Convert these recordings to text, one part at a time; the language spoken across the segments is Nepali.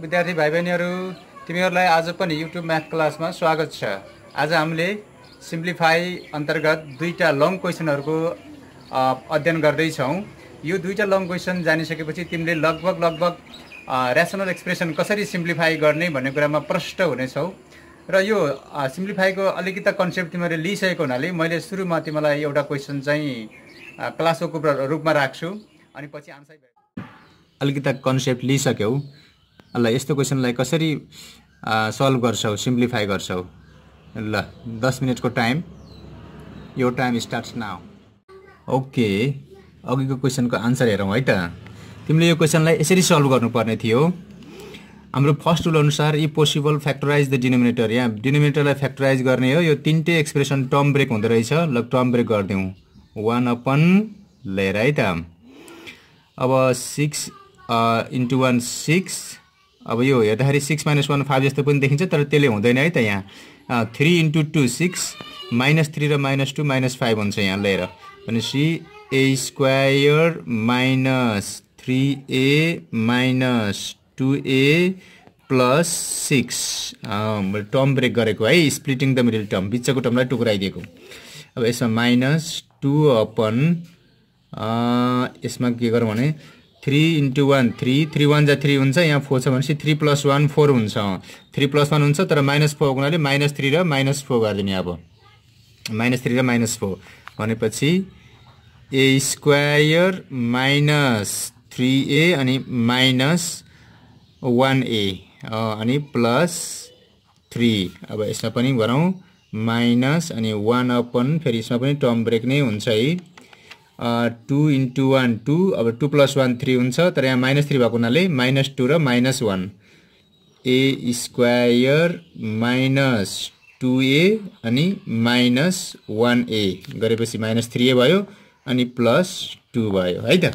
विद्यार्थी भाइ बहिनीहरू तिमीहरूलाई आज पनि युट्युब म्याथ क्लासमा स्वागत छ आज हामीले सिम्प्लिफाई अन्तर्गत दुईवटा लङ क्वेसनहरूको अध्ययन गर्दैछौँ यो दुईवटा लङ क्वेसन जानिसकेपछि तिमीले लगभग लगभग ऱ्यासनल एक्सप्रेसन कसरी सिम्प्लिफाई गर्ने भन्ने कुरामा प्रष्ट हुनेछौ र यो सिम्प्लिफाईको अलिकति कन्सेप्ट तिमीहरूले लिइसकेको हुनाले मैले सुरुमा तिमीलाई एउटा क्वेसन चाहिँ क्लासको रूपमा राख्छु अनि पछि आन्सर अलिकति कन्सेप्ट लिइसक्यौ ल यस्तो क्वेसनलाई कसरी सल्भ गर्छौ सिम्प्लिफाई गर्छौ ल दस मिनटको टाइम यो टाइम स्टार्ट नाउ ओके अघिको क्वेसनको आन्सर हेरौँ है त तिमीले यो क्वेसनलाई यसरी सल्भ गर्नुपर्ने थियो हाम्रो फर्स्ट रुल अनुसार if possible factorise the denominator यहाँ डिनोमिनेटरलाई फ्याक्टराइज गर्ने हो यो तिनटै एक्सप्रेसन टर्म ब्रेक हुँदो रहेछ ल टर्म ब्रेक गरिदिउँ वान अपन लिएर है त अब सिक्स इन्टु वान सिक्स अब यो हेर्दाखेरि सिक्स माइनस वान फाइभ जस्तो पनि देखिन्छ तर त्यसले हुँदैन है त यहाँ three into two six minus three र माइनस टू माइनस फाइभ हुन्छ यहाँ लिएर भनेपछि a square minus three a minus two a plus six मैले टर्म ब्रेक गरेको है स्प्लिटिङ द मिडल टर्म बिचको टर्मलाई टुक्राइदिएको अब यसमा माइनस टु अपन यसमा के गरौँ भने three into one three three one जा थ्री हुन्छ यहाँ फोर छ भनेपछि थ्री प्लस वान फोर हुन्छ थ्री प्लस वान हुन्छ तर माइनस फोर हुनाले माइनस थ्री र माइनस फोर गरिदिने अब माइनस थ्री र माइनस फोर भनेपछि a square minus three a अनि माइनस वान ए अनि प्लस थ्री अब यसमा पनि गरौँ माइनस अनि वान अपन फेरि यसमा पनि टर्म ब्रेक नै हुन्छ है टू इन्टु वान टू अब टू प्लस वान थ्री हुन्छ तर यहाँ माइनस थ्री भएको हुनाले माइनस टू र minus one a square minus two a अनि माइनस वान ए गरेपछि माइनस थ्री ए भयो अनि प्लस टू भयो है त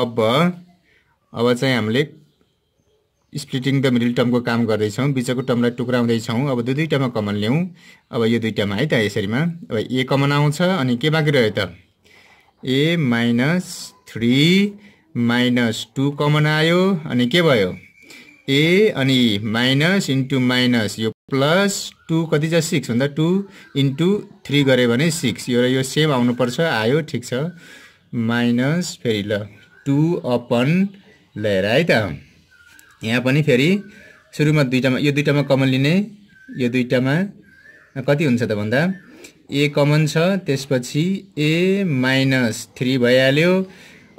अब अब चाहिँ हामीले स्प्लिटिङ द मिडल टर्मको काम गर्दैछौँ बिचको टर्मलाई टुक्राउँदैछौँ अब दुई दुईवटामा कमन ल्याउँ अब यो दुईवटामा है त यसरीमा अब ए कमन आउँछ अनि के बाँकी रह्यो त a minus three minus two common आयो अनि के भयो ए अनि माइनस इन्टु माइनस यो प्लस टू कति छ सिक्स भन्दा टू इन्टु थ्री गऱ्यो भने सिक्स यो र यो सेम आउनुपर्छ आयो ठिक छ माइनस फेरि ल टू अपन लिएर है त यहाँ पनि फेरि सुरुमा दुईवटामा यो दुईवटामा कमन लिने यो दुईवटामा कति हुन्छ त भन्दा ए कमन छ त्यसपछि ए माइनस थ्री भइहाल्यो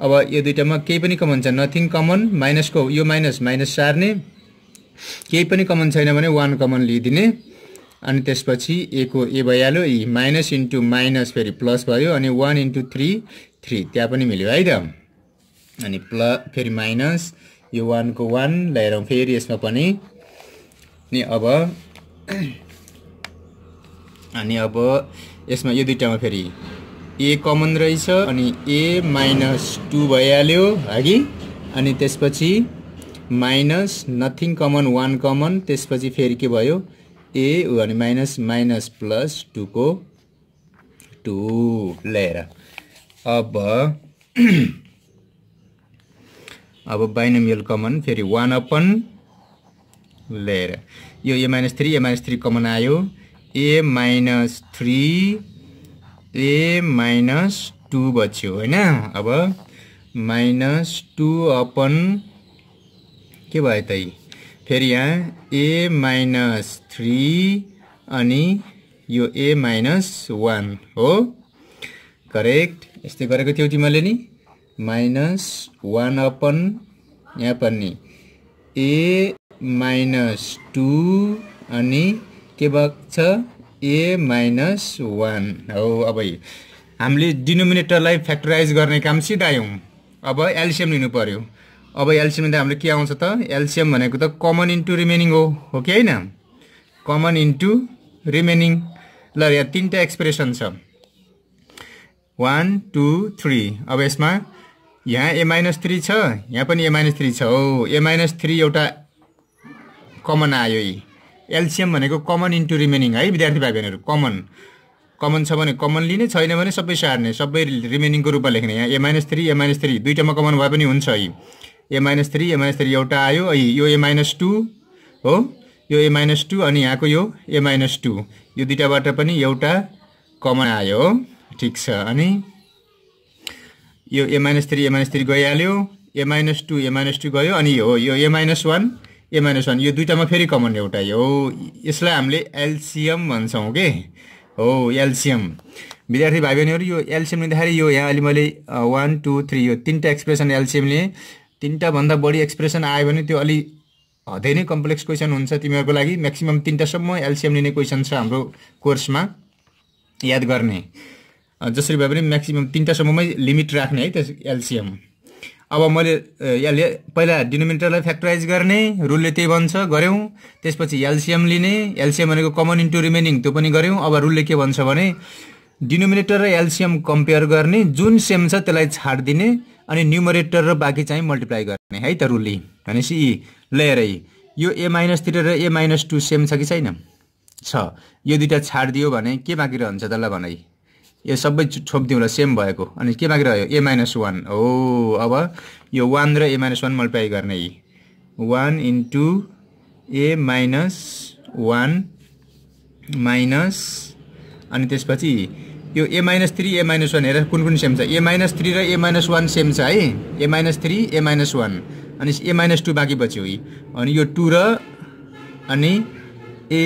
अब यो दुइटामा केही पनि कमन छ नथिङ कमन माइनसको यो माइनस माइनस सार्ने केही पनि कमन छैन भने वान कमन लिइदिने अनि त्यसपछि ए को ए भइहाल्यो यी माइनस इन्टु माइनस फेरि प्लस भयो अनि वान इन्टु थ्री थ्री त्यहाँ पनि मिल्यो है त अनि प्ल फेरि माइनस यो वानको वान ल्याएर फेरि यसमा पनि अनि अब अनि अब यसमा यो दुइटामा फेरि ए कमन रहेछ अनि ए माइनस टू भइहाल्यो हगि अनि त्यसपछि minus nothing common one common त्यसपछि फेरि के भयो ए अनि माइनस माइनस प्लस टूको टू ल्याएर अब अब बाइनोमियल कमन फेरि वान अपन ल्याएर यो a minus three a minus three common आयो a minus three a minus two बच्यो होइन अब माइनस टू अपन के भयो त फेरि यहाँ ए माइनस थ्री अनि यो ए माइनस वान हो करेक्ट यस्तै गरेको थियौ तिमीले नि माइनस वान अपन यहाँ पनि ए माइनस टू अनि के भएको छ ए माइनस वान हो अब हामीले डिनोमिनेटरलाई फ्याक्टराइज गर्ने काम सिधायौँ अब एल्सियम लिनु पऱ्यो अब एल्सियम लिँदा हाम्रो के आउँछ त एल्सियम भनेको त कमन इन्टु रिमेनिङ हो हो कि होइन कमन इन्टु रिमेनिङ ल यहाँ तिनवटा एक्सप्रेसन छ वान टू थ्री अब यसमा यहाँ ए माइनस थ्री छ यहाँ पनि ए माइनस थ्री छ हो ए माइनस थ्री एउटा कमन आयो यी एलसिएम भनेको कमन इन्टु रिमेनिङ है विद्यार्थी भाइ बहिनीहरू कमन कमन छ भने कमन लिने छैन भने सबै सार्ने सबै रिमेनिङको रूपमा लेख्ने यहाँ a minus three a minus three दुइटामा कमन भए पनि हुन्छ है a minus three a minus three एउटा आयो है यो ए माइनस टू हो यो ए माइनस टू अनि यहाँको यो ए माइनस टू यो दुइटाबाट पनि एउटा कमन आयो हो ठिक छ अनि यो a minus three a minus three गइहाल्यो a minus two a minus two गयो अनि हो यो a minus one a minus one यो दुइटामा फेरि कमन एउटा हो यसलाई हामीले एलसिएम भन्छौँ कि हो एलसिएम विद्यार्थी भाइ बहिनीहरू यो एलसिएम लिँदाखेरि यो यहाँ अहिले मैले वान टू थ्री यो तिनवटा एक्सप्रेसन एलसिएम लिएँ तिनवटाभन्दा बढी एक्सप्रेसन आयो भने त्यो अलि हदै नै कम्प्लेक्स क्वेसन हुन्छ तिमीहरूको लागि म्याक्सिमम् तिनवटासम्म एलसिएम लिने क्वेसन छ हाम्रो कोर्समा याद गर्ने जसरी भए पनि म्याक्सिमम् तिनवटासम्ममै लिमिट राख्ने है त्यस एलसिएम अब मैले यसले पहिला डिनोमिनेटरलाई फ्याक्टराइज गर्ने रुलले त्यही भन्छ गऱ्यौँ त्यसपछि एलसिएम लिने एलसिएम भनेको कमन इन्टु रिमेनिङ त्यो पनि गऱ्यौँ अब रुलले के भन्छ भने डिनोमिनेटर र एलसिएम कम्पेयर गर्ने जुन सेम छ त्यसलाई छाडिदिने अनि न्युमरेटर र बाँकी चाहिँ मल्टिप्लाई गर्ने है त रुलले भनेपछि यी लेयर यी यो ए माइनस थ्री र ए माइनस टू सेम छ कि छैन छ यो दुइटा छाडिदियो भने के बाँकी रहन्छ त्यसलाई भनाइ यो सबै छोपिदिउँला सेम भएको अनि के बाँकी रह्यो ए माइनस वान हो अब यो वान र ए माइनस वान मल्टिप्लाई गर्ने यी one into a minus one minus अनि त्यसपछि यो a minus three a minus one हेर कुन कुन सेम छ ए माइनस थ्री र ए माइनस वान सेम छ है a minus three a minus one अनि ए माइनस टू बाँकी बच्यो यी अनि यो टू र अनि ए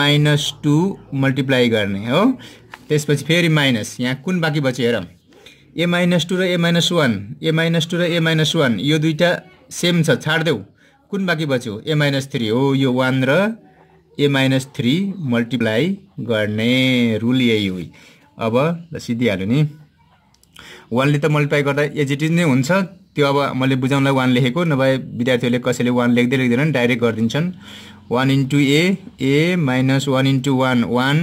माइनस टू मल्टिप्लाई गर्ने हो त्यसपछि फेरि माइनस यहाँ कुन बाँकी बच्यो हेर ए माइनस टू र a minus one a minus two र ए माइनस वान यो दुईवटा सेम छ छाडिदेऊ कुन बाँकी बच्यो ए माइनस थ्री हो यो वान र ए माइनस थ्री मल्टिप्लाई गर्ने रुल यही हो अब ल सिद्धिहाल्यो नि वानले त मल्टिप्लाई गर्दा एजिटिज नै हुन्छ त्यो अब मैले बुझाउनलाई वान लेखेको नभए विद्यार्थीहरूले कसैले वान लेख्दै लेख्दैनन् डाइरेक्ट गरिदिन्छन् one into a a minus one into one one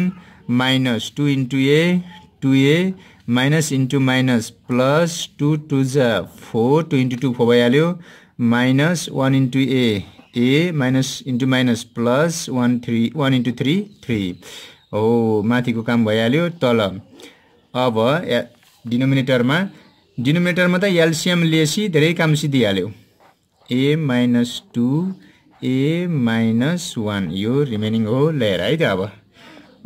minus two into a two a minus into minus plus two two जा four two into two four भइहाल्यो minus one into a a minus into minus plus one three one into three three हो माथिको काम भइहाल्यो तल अब या डिनोमिनेटरमा डिनोमिनेटरमा त एल्सियम लिएपछि धेरै काम सिद्धिहाल्यो a minus two a minus one यो रिमेनिङ हो ल्याएर है त अब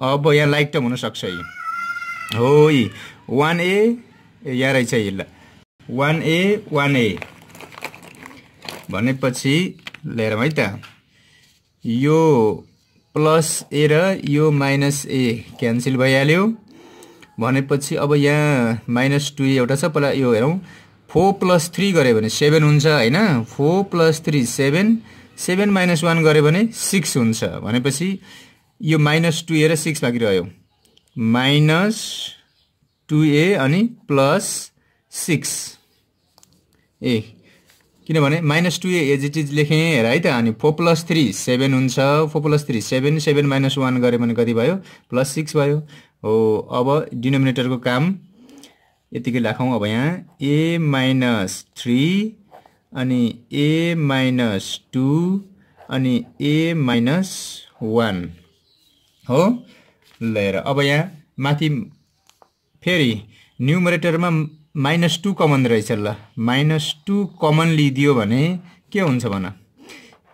अब यहाँ लाइट टर्म हुनसक्छ यी हो यी वान ए यहाँ रहेछ यी ल वान ए वान ए भनेपछि लिएर है त यो प्लस ए र यो माइनस ए क्यान्सल भइहाल्यो भनेपछि अब यहाँ माइनस टु एउटा छ पहिला यो हेरौँ फोर प्लस थ्री गऱ्यो भने सेभेन हुन्छ होइन four plus three seven seven minus one गऱ्यो भने सिक्स हुन्छ भनेपछि यो माइनस टु ए र सिक्स बाँकी रह्यो माइनस टु ए अनि प्लस सिक्स ए किनभने माइनस टु ए एजिटिज लेखेँ हेर है त अनि फोर प्लस थ्री सेभेन हुन्छ four plus three seven seven minus one गऱ्यो भने कति भयो प्लस सिक्स भयो हो अब डिनोमिनेटरको काम यतिकै राखौँ अब यहाँ ए माइनस थ्री अनि ए माइनस टू अनि ए माइनस वान हो ल अब यहाँ माथि फेरि न्युमरेटरमा माइनस टू कमन रहेछ ल माइनस टू कमन लिइदियो भने के हुन्छ भन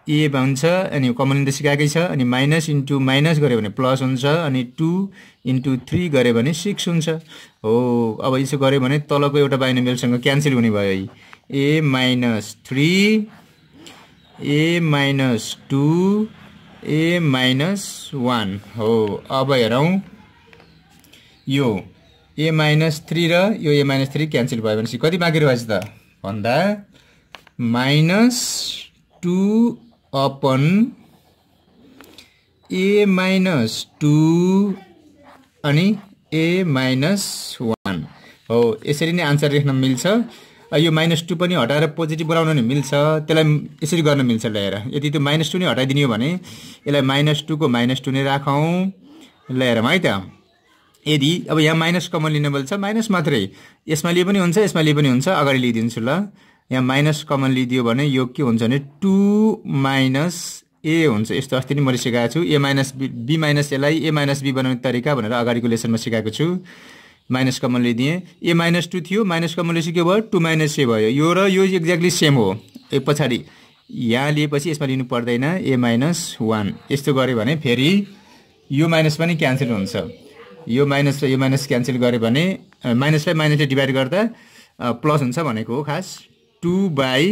ए हुन्छ अनि कमन त सिकाएकै छ अनि माइनस इन्टु माइनस गऱ्यो भने प्लस हुन्छ अनि टू इन्टु थ्री गऱ्यो भने सिक्स हुन्छ हो अब यसो गऱ्यो भने तलको एउटा बाइनोमेलसँग क्यान्सल हुने भयो है a minus three a minus two a minus one हो अब हेरौँ यो ए माइनस थ्री र यो ए माइनस थ्री क्यान्सल भयो भनेपछि कति बाँकी रहेछ त भन्दा minus two upon a minus two अनि ए माइनस वान हो यसरी नै आन्सर लेख्न मिल्छ यो माइनस टू पनि हटाएर पोजिटिभ बोलाउन नि मिल्छ त्यसलाई यसरी गर्न मिल्छ ल्याएर यदि त्यो माइनस टू नै हटाइदिने भने यसलाई माइनस टूको माइनस टू नै राखौँ ल्याएर है त यदि अब यहाँ माइनस कमन लिने छ माइनस मात्रै यसमा लिए पनि हुन्छ यसमा लिए पनि हुन्छ अगाडि लिइदिन्छु ल यहाँ माइनस कमन लिइदियो भने यो के हुन्छ भने टू माइनस ए हुन्छ यस्तो अस्ति नै मैले सिकाएको छु a minus b b minus एलाई ए माइनस बी बनाउने तरिका भनेर अगाडिको लेसनमा सिकाएको छु माइनस कमन लिदिएँ ए माइनस टू थियो माइनस कमन लिएपछि के भयो टु माइनस ए भयो यो र यो एक्ज्याक्टली सेम हो ए पछाडि यहाँ लिएपछि यसमा लिनु पर्दैन ए माइनस वान यस्तो गऱ्यो भने फेरि यो माइनस पनि क्यान्सल हुन्छ यो माइनस र यो माइनस क्यान्सल गऱ्यो भने माइनसलाई माइनसले डिभाइड गर्दा प्लस हुन्छ भनेको हो खास टु बाई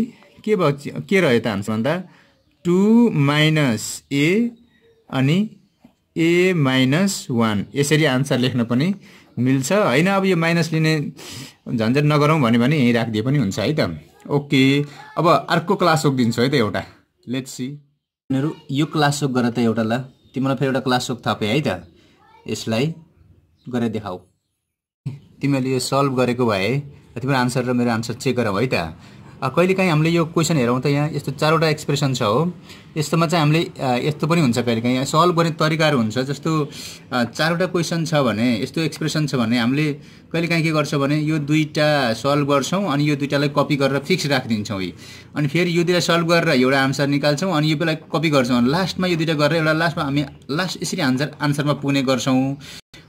के भयो के रह्यो त हामीसँग भन्दा टु माइनस ए अनि ए माइनस वान यसरी आन्सर लेख्न पनि मिल्छ होइन अब यो माइनस लिने झन्झट नगरौँ भन्यो भने यहीँ राखिदिए पनि हुन्छ है त ओके अब अर्को क्लास सोक दिन्छु है त एउटा लेट्स सी यो क्लास सोक गर त एउटा ल तिमीलाई फेरि एउटा क्लास सोक थपे है त यसलाई गरेर देखाऊ तिमीहरूले यो सल्भ गरेको भए तिम्रो आन्सर र मेरो आन्सर चेक गरौ है त कहिलेकाहीँ हामीले यो क्वेसन हेरौँ त यहाँ यस्तो चारवटा एक्सप्रेसन छ हो यस्तोमा चाहिँ हामीले यस्तो पनि हुन्छ कहिलेकाहीँ यहाँ सल्भ गर्ने तरिकाहरू हुन्छ जस्तो चारवटा क्वेसन छ भने यस्तो एक्सप्रेसन छ भने हामीले कहिलेकाहीँ के गर्छौँ भने यो दुईवटा सल्भ गर्छौँ अनि यो दुईवटालाई कपी गरेर फिक्स राखिदिन्छौँ है अनि फेरि यो दुईवटा सल्भ गरेर एउटा आन्सर निकाल्छौँ अनि यो बेला कपी गर्छौँ लास्टमा यो दुईवटा गरेर एउटा लास्टमा हामी लास्ट यसरी आन्सर आन्सरमा पुग्ने गर्छौँ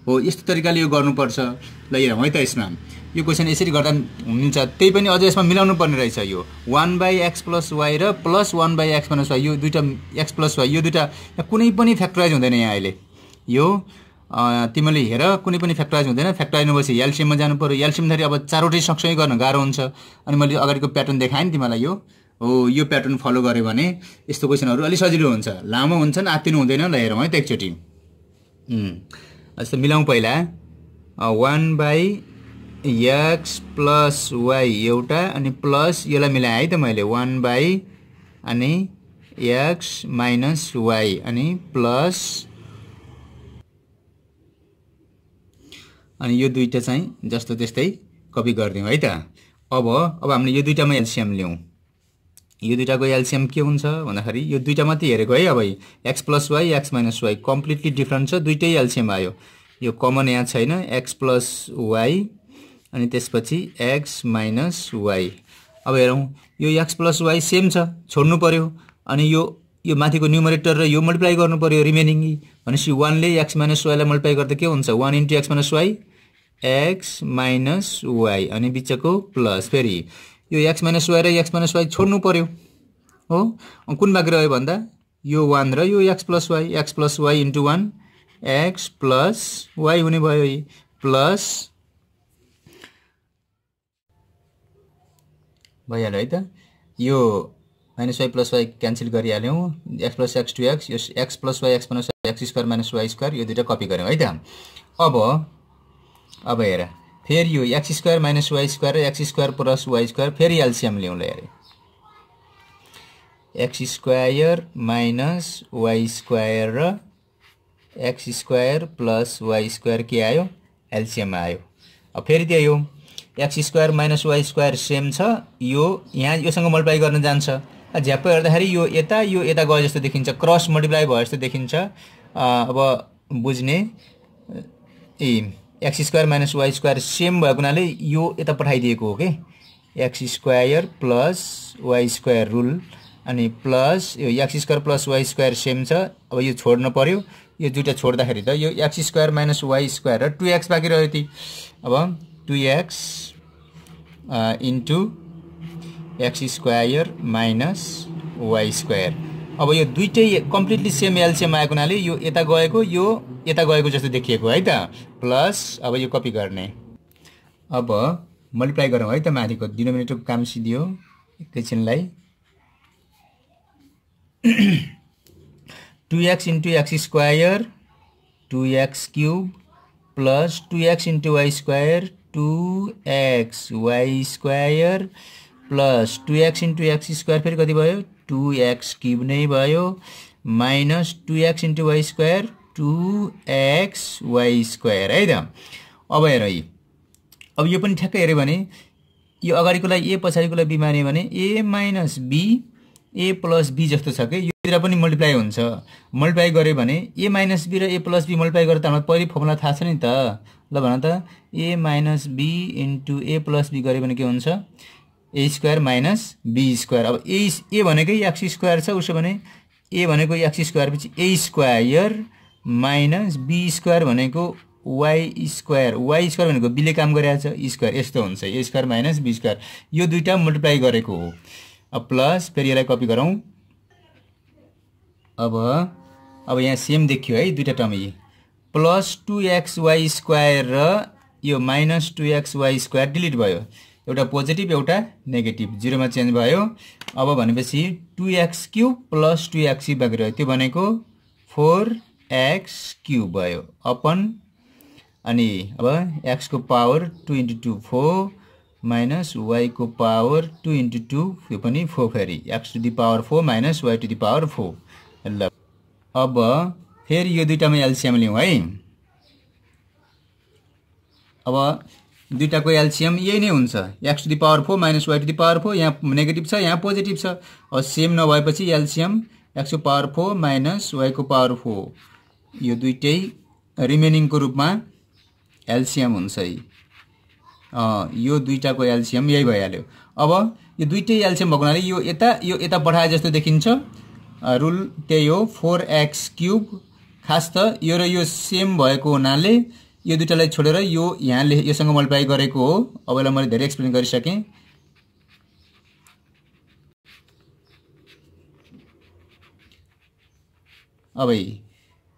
हो यस्तो तरिकाले यो गर्नुपर्छ ल यहाँ है त यसमा यो क्वेसन यसरी गर्दा हुन्छ त्यही पनि अझ यसमा मिलाउनु पर्ने रहेछ यो one by x plus y र plus one by x minus y यो दुइटा एक्स प्लस वाई यो दुइटा कुनै पनि फ्याक्टराइज हुँदैन यहाँ अहिले यो तिमीले हेर कुनै पनि फ्याक्टराइज हुँदैन फ्याक्टराइज नभएपछि एलसिएममा जानु पऱ्यो एलसिएमदाखेरि अब चारवटै सँगसँगै गर्न गाह्रो हुन्छ अनि मैले अगाडिको प्याटर्न देखाएँ नि तिमीलाई यो हो यो प्याटर्न फलो गऱ्यो भने यस्तो क्वेसनहरू अलिक सजिलो हुन्छ लामो हुन्छन् आत्तिनु हुँदैन ल हेरौँ है त एकचोटि जस्तो मिलाउँ पहिला one by x plus y एउटा अनि प्लस यसलाई मिलाएँ है त मैले वान बाई अनि एक्स माइनस वाई अनि प्लस अनि यो दुईवटा चाहिँ जस्तो त्यस्तै कपी गरिदिउँ है त अब अब हामीले यो दुईवटामा एल्सियम ल्याउँ यो दुइटाको एलसिएम के हुन्छ भन्दाखेरि यो दुइटा मात्रै हेरेको है अब x plus y x minus y completely different छ दुइटै एलसिएम आयो यो कमन यहाँ छैन एक्स प्लस वाई अनि त्यसपछि एक्स माइनस वाइ अब हेरौँ यो एक्स प्लस वाइ सेम छ छोड्नु पऱ्यो अनि यो यो माथिको न्युमरेटर र यो मल्टिप्लाई गर्नु पऱ्यो रिमेनिङ भनेपछि वानले एक्स माइनस वाइलाई मल्टिप्लाई गर्दा के हुन्छ one into x minus y x minus y अनि बिचको प्लस फेरि यो एक्स माइनस वाई र एक्स माइनस वाई छोड्नु पऱ्यो हो कुन बाँकी रह्यो भन्दा यो वान र यो x plus y x plus y into one x plus y हुने भयो प्लस भइहाल्यो है त यो minus y plus y cancel गरिहाल्यौँ x plus x two x यो x plus y x minus x square minus y square यो दुइटा कपी गऱ्यौँ है त अब अब हेर फेरि यो x square minus y square र x square plus y square फेरि एल्सियम ल्याउँला अरे x square minus y square र x square plus y square के आयो एल्सियम आयो अब फेरि त्यही हो x square minus y square same छ यो यहाँ योसँग मल्टिप्लाई गर्न जान्छ झ्याप्पै हेर्दाखेरि यो यता यो यता गयो जस्तो देखिन्छ क्रस मल्टिप्लाई भयो जस्तो देखिन्छ अब बुझ्ने ए x square minus y square same भएको हुनाले यो यता पठाइदिएको हो कि x square plus y square rule अनि प्लस यो x square plus y square same छ अब यो छोड्नु पऱ्यो यो दुइटा छोड्दाखेरि त यो x square minus y square र टु एक्स बाँकी रह्यो ती अब two x into x square minus y square अब यो दुइटै कम्प्लिटली सेम एलसिएम आएको हुनाले यो यता गएको यो यता गएको जस्तो देखिएको है त प्लस अब यो कपी गर्ने अब मल्टिप्लाई गरौँ है त माथिको डिनोमिनेटरको काम सिद्धियो एकैछिनलाई two x into x square two x cube plus two x into y square two x y square plus two x into x square फेरि कति भयो टु एक्स क्युब नै भयो minus two x into y square two x y square है त अब हेर है अब यो पनि ठ्याक्कै हेऱ्यो भने यो अगाडिकोलाई ए पछाडिकोलाई बी मान्यो भने a minus b a plus b जस्तो छ कि योतिर पनि मल्टिप्लाई हुन्छ मल्टिप्लाई गऱ्यो भने ए माइनस बी र ए प्लस बी मल्टिप्लाई गरेर त हामीलाई पहिल्यै फर्मुला थाहा छ नि त ल भन त a minus b into a plus b गऱ्यो भने के हुन्छ a square minus b square अब ए ए भनेकै एक्स स्क्वायर छ उसो भने ए भनेको एक्स स्क्वायर पछि a square minus b square भनेको वाइ स्क्वायर वाइ स्क्वायर भनेको बिले काम गरिरहेको छ e स्क्वायर यस्तो हुन्छ a square minus b square यो दुइटा मल्टिप्लाई गरेको हो अब प्लस फेरि यसलाई कपी गरौँ अब अब यहाँ सेम देखियो है दुइटा टर्म यी plus two x y square र यो minus two x y square delete भयो एउटा पोजिटिभ एउटा नेगेटिभ जिरोमा चेन्ज भयो अब भनेपछि two x cube plus two x cube बाँकी रह्यो त्यो भनेको फोर एक्स क्युब भयो अपन अनि अब एक्सको power two into two four minus वाईको पावर टु इन्टु टू यो पनि फोर फेरि x to the power four minus y to the power four ल अब फेरि यो दुइटामा एल्सियम लिउँ है अब दुइटाको एल्सियम यही नै हुन्छ x to the power four minus y to the power four यहाँ नेगेटिभ छ यहाँ पोजिटिभ छ अब सेम नभएपछि एल्सियम एक्सको पावर फोर माइनस वाईको पावर फोर यो दुइटै रिमेनिङको रूपमा एल्सियम हुन्छ है यो दुइटाको एल्सियम यही भइहाल्यो अब यो दुइटै एल्सियम भएको हुनाले यो यता यो यता बढाए जस्तो देखिन्छ रुल त्यही हो फोर एक्स क्युब खास त यो र यो सेम भएको हुनाले यो दुइटालाई छोडेर यो यहाँ लेख योसँग मल्टिप्लाई गरेको हो अब यसलाई मैले धेरै एक्सप्लेन गरिसकेँ अब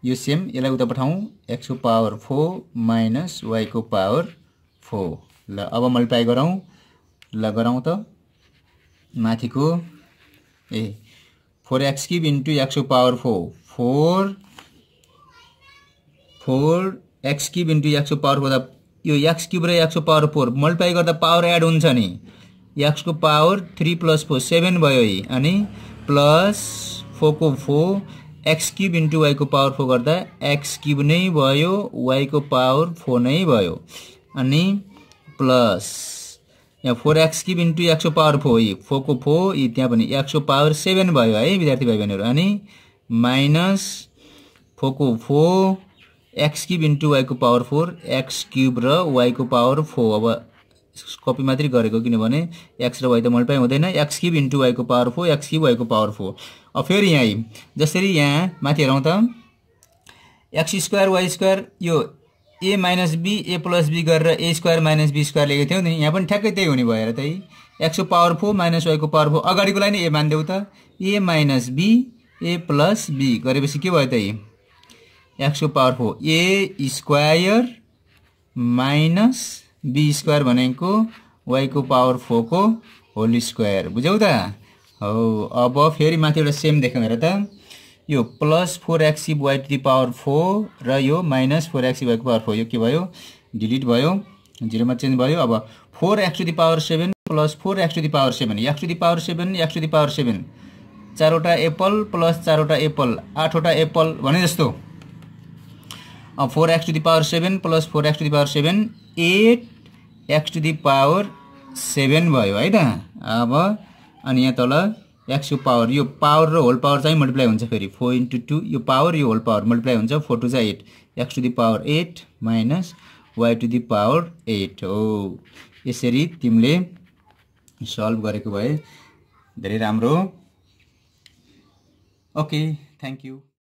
यो सेम यसलाई उता पठाउँ एक्सको पावर फोर माइनस वाईको पावर फोर ल अब मल्टिप्लाई गरौँ ल गरौँ त माथिको ए फोर एक्स क्युब इन्टु एक्सको power four four four x cube into एक्सको पावर फोर यो एक्स क्युब र एक्सको पावर फोर मल्टिप्लाई गर्दा पावर एड हुन्छ नि एक्सको power three plus four seven भयो अनि प्लस फोरको फोर एक्स क्युब इन्टु वाईको पावर फोर गर्दा एक्स क्युब नै भयो वाईको पावर फोर नै भयो अनि प्लस यहाँ फोर एक्स क्युब इन्टु एक्सको पावर फोर यी फोरको फोर यी त्यहाँ पनि एक्सको पावर सेभेन भयो है विद्यार्थी भाइ बहिनीहरू अनि माइनस फोरको फोर एक्स क्युब इन्टु वाईको पावर फोर एक्स क्युब र वाईको पावर फोर अब कपी मात्रै गरेको किनभने एक्स र वाइ त मल्टिप्लाई हुँदैन एक्स क्युब इन्टु वाइको पावर फोर एक्स क्युब वाइको पावर फोर अब फेरि यहाँ जसरी यहाँ माथि हेरौँ त एक्स स्क्वायर वाइ स्क्वायर यो a minus b a plus b गरेर a square minus b square लिएको थियौँ नि यहाँ पनि ठ्याक्कै त्यही हुने भएर त्यही एक्सको पावर फोर माइनस वाइको पावर फोर अगाडिको लागि ए मानिदेऊ त a minus b a plus b गरेपछि के भयो त्यही एक्सको power four a square minus b square भनेको वाइको पावर फोरको होल स्क्वायर बुझ्यौ त हो अब फेरि माथि एउटा सेम देख्यौँ हेर त यो प्लस फोर एक्सिभ y to the power four र यो माइनस फोर एक्सिभ वाइको पावर फोर यो के भयो डिलिट भयो जिरोमा चेन्ज भयो अब four x to the power seven plus four x to the power seven x to the power seven x to the power seven चारवटा एप्पल प्लस चारवटा एप्पल आठवटा एप्पल भने जस्तो four x to the power seven plus four x to the power seven eight x to the power seven भयो है त अब अनि यहाँ तल एक्सको पावर यो पावर र होल पावर चाहिँ मल्टिप्लाई हुन्छ फेरि फोर इन्टु टू यो पावर यो होल पावर मल्टिप्लाई हुन्छ फोर टू चाहिँ eight x to the power eight minus y to the power eight हो यसरी तिमीले सल्भ गरेको भए धेरै राम्रो ओके थ्याङ्क यू